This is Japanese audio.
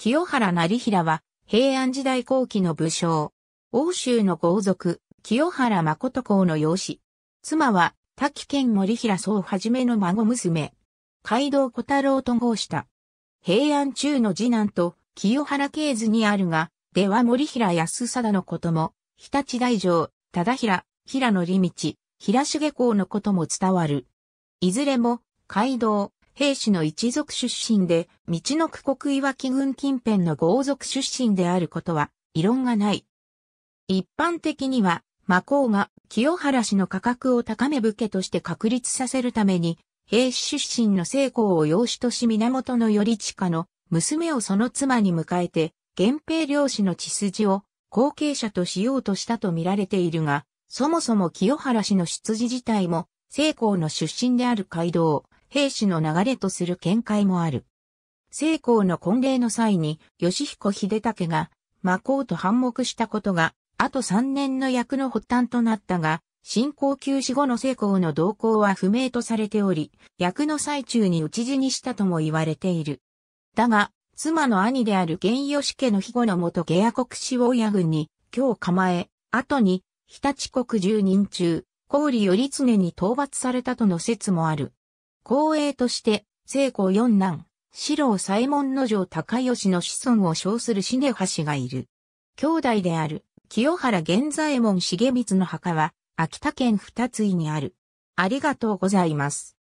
清原成平は、平安時代後期の武将。欧州の豪族、清原誠公の養子。妻は、滝県森平総はじめの孫娘。街道小太郎と号した。平安中の次男と、清原系図にあるが、では森平安貞のことも、日立大城、忠平、平野利道、平重公のことも伝わる。いずれも、街道、兵士の一族出身で、道の区国岩木郡近辺の豪族出身であることは、異論がない。一般的には、魔皇が清原氏の価格を高め武家として確立させるために、兵士出身の成功を養子とし源頼近の娘をその妻に迎えて、源平領氏の血筋を後継者としようとしたと見られているが、そもそも清原氏の出自自体も、成功の出身である街道、兵士の流れとする見解もある。成功の婚礼の際に、吉彦秀武が、魔皇と反目したことが、あと3年の役の発端となったが、進行休止後の成功の動向は不明とされており、役の最中に討ち死にしたとも言われている。だが、妻の兄である源義家の庇護のもと下野国志王親軍に、今日構え、後に、日立国十人中、より常に討伐されたとの説もある。光栄として、聖子四男、四郎左衛門の城高吉の子孫を称する重橋がいる。兄弟である、清原源左衛門重光の墓は、秋田県二つ井にある。ありがとうございます。